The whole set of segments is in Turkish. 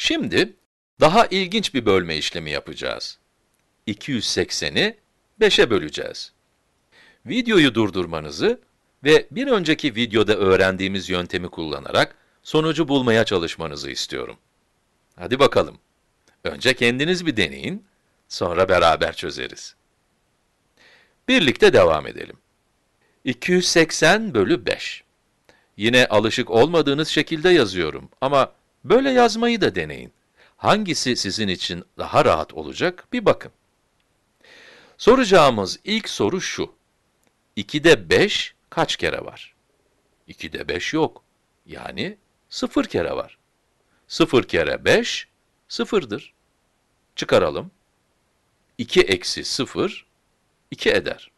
Şimdi daha ilginç bir bölme işlemi yapacağız. 280'i 5'e böleceğiz. Videoyu durdurmanızı ve bir önceki videoda öğrendiğimiz yöntemi kullanarak sonucu bulmaya çalışmanızı istiyorum. Hadi bakalım. Önce kendiniz bir deneyin, sonra beraber çözeriz. Birlikte devam edelim. 280 bölü 5. Yine alışık olmadığınız şekilde yazıyorum ama Böyle yazmayı da deneyin. Hangisi sizin için daha rahat olacak bir bakın. Soracağımız ilk soru şu. 2'de 5 kaç kere var? 2'de 5 yok. Yani 0 kere var. 0 kere 5 sıfırdır. Çıkaralım. 2 eksi 0 2 eder.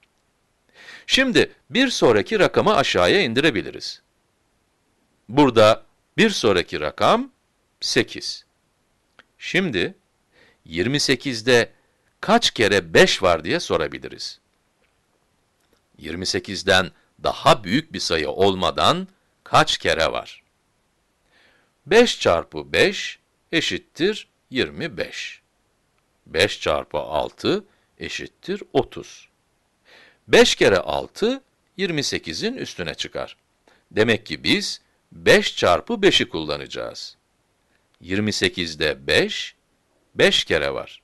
Şimdi bir sonraki rakamı aşağıya indirebiliriz. Burada bir sonraki rakam 8. Şimdi 28'de kaç kere 5 var diye sorabiliriz. 28'den daha büyük bir sayı olmadan kaç kere var? 5 çarpı 5 eşittir 25. 5 çarpı 6 eşittir 30. 5 kere 6, 28'in üstüne çıkar. Demek ki biz 5 çarpı 5'i kullanacağız. 28'de 5, 5 kere var.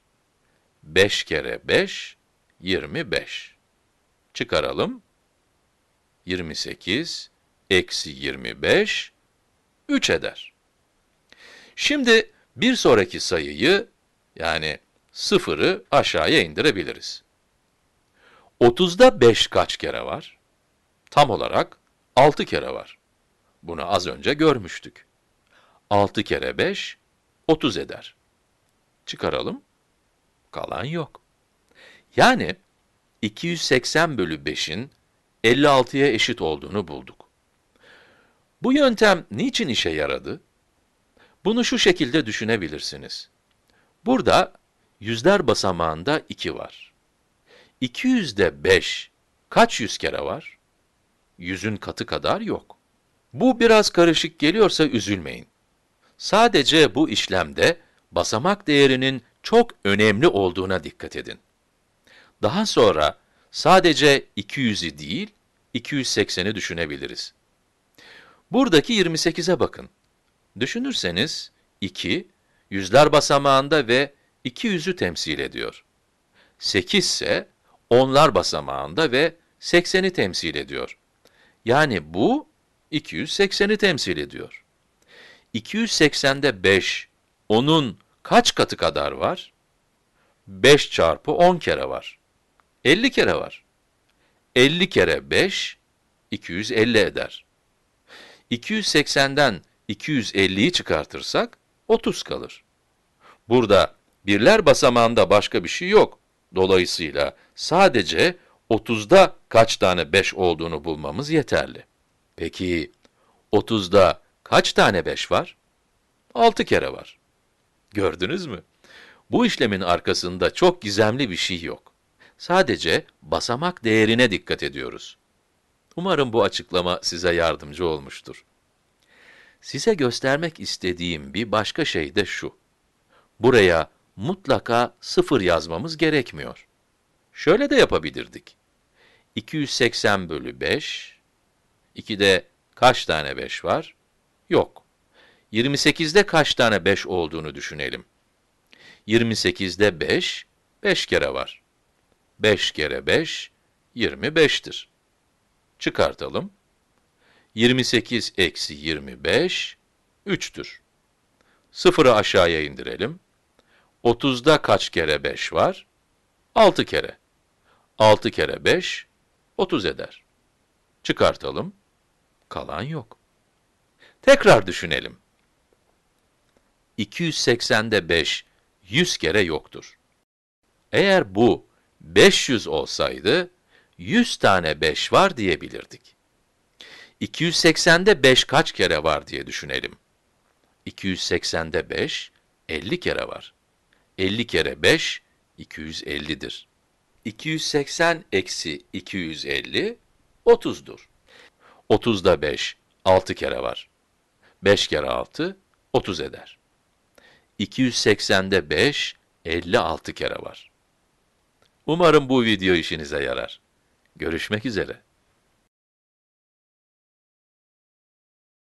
5 kere 5, 25. Çıkaralım. 28, eksi 25, 3 eder. Şimdi bir sonraki sayıyı, yani 0'ı aşağıya indirebiliriz. 30'da 5 kaç kere var? Tam olarak 6 kere var. Bunu az önce görmüştük. 6 kere 5, 30 eder. Çıkaralım, kalan yok. Yani 280 bölü 5'in 56'ya eşit olduğunu bulduk. Bu yöntem niçin işe yaradı? Bunu şu şekilde düşünebilirsiniz. Burada yüzler basamağında 2 var. 200'de 5 kaç yüz kere var? Yüzün katı kadar yok. Bu biraz karışık geliyorsa üzülmeyin. Sadece bu işlemde basamak değerinin çok önemli olduğuna dikkat edin. Daha sonra sadece 200'ü değil, 280'i düşünebiliriz. Buradaki 28'e bakın. Düşünürseniz 2, yüzler basamağında ve 200'ü temsil ediyor. 8 ise onlar basamağında ve 80'i temsil ediyor. Yani bu 280'i temsil ediyor. 280'de 5, onun kaç katı kadar var? 5 çarpı 10 kere var. 50 kere var. 50 kere 5, 250 eder. 280'den 250'yi çıkartırsak 30 kalır. Burada birler basamağında başka bir şey yok. Dolayısıyla sadece 30'da kaç tane 5 olduğunu bulmamız yeterli. Peki 30'da kaç tane 5 var? 6 kere var. Gördünüz mü? Bu işlemin arkasında çok gizemli bir şey yok. Sadece basamak değerine dikkat ediyoruz. Umarım bu açıklama size yardımcı olmuştur. Size göstermek istediğim bir başka şey de şu. Buraya mutlaka sıfır yazmamız gerekmiyor. Şöyle de yapabilirdik. 280 bölü 5 2'de kaç tane 5 var? Yok. 28'de kaç tane 5 olduğunu düşünelim. 28'de 5, 5 kere var. 5 kere 5, 25'tir. Çıkartalım. 28 eksi 25, 3'tür. Sıfırı aşağıya indirelim. 30'da kaç kere 5 var? 6 kere. 6 kere 5, 30 eder. Çıkartalım. Kalan yok. Tekrar düşünelim. 280'de 5, 100 kere yoktur. Eğer bu 500 olsaydı, 100 tane 5 var diyebilirdik. 280'de 5 kaç kere var diye düşünelim. 280'de 5, 50 kere var. 50 kere 5, 250'dir. 280 eksi 250, 30'dur. 30'da 5, 6 kere var. 5 kere 6, 30 eder. 280'de 5, 56 kere var. Umarım bu video işinize yarar. Görüşmek üzere.